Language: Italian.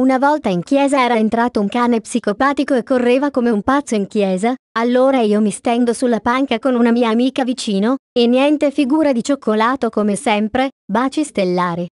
Una volta in chiesa era entrato un cane psicopatico e correva come un pazzo in chiesa, allora io mi stendo sulla panca con una mia amica vicino, e niente figura di cioccolato come sempre, baci stellari.